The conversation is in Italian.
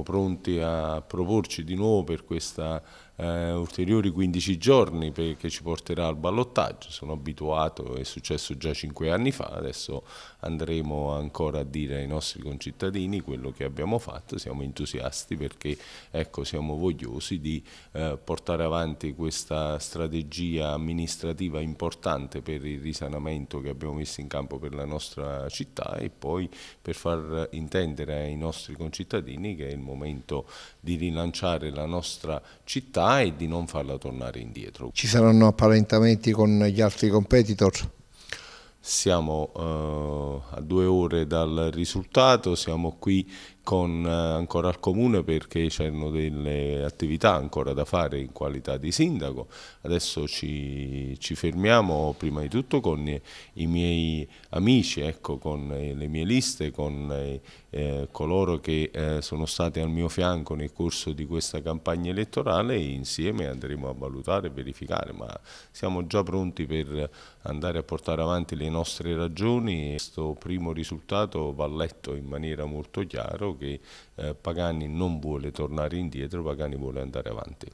siamo pronti a proporci di nuovo per questa eh, ulteriori 15 giorni che ci porterà al ballottaggio, sono abituato, è successo già 5 anni fa, adesso andremo ancora a dire ai nostri concittadini quello che abbiamo fatto, siamo entusiasti perché ecco, siamo vogliosi di eh, portare avanti questa strategia amministrativa importante per il risanamento che abbiamo messo in campo per la nostra città e poi per far intendere ai nostri concittadini che è il momento di rilanciare la nostra città e di non farla tornare indietro. Ci saranno apparentamenti con gli altri competitor? Siamo eh, a due ore dal risultato, siamo qui con, eh, ancora al comune perché c'erano delle attività ancora da fare in qualità di sindaco. Adesso ci, ci fermiamo prima di tutto con i, miei amici, ecco, con eh, le mie liste, con eh, eh, coloro che eh, sono stati al mio fianco nel corso di questa campagna elettorale e insieme andremo a valutare e verificare, ma siamo già pronti per andare a portare avanti le nostre ragioni e questo primo risultato va letto in maniera molto chiara che eh, Pagani non vuole tornare indietro, Pagani vuole andare avanti.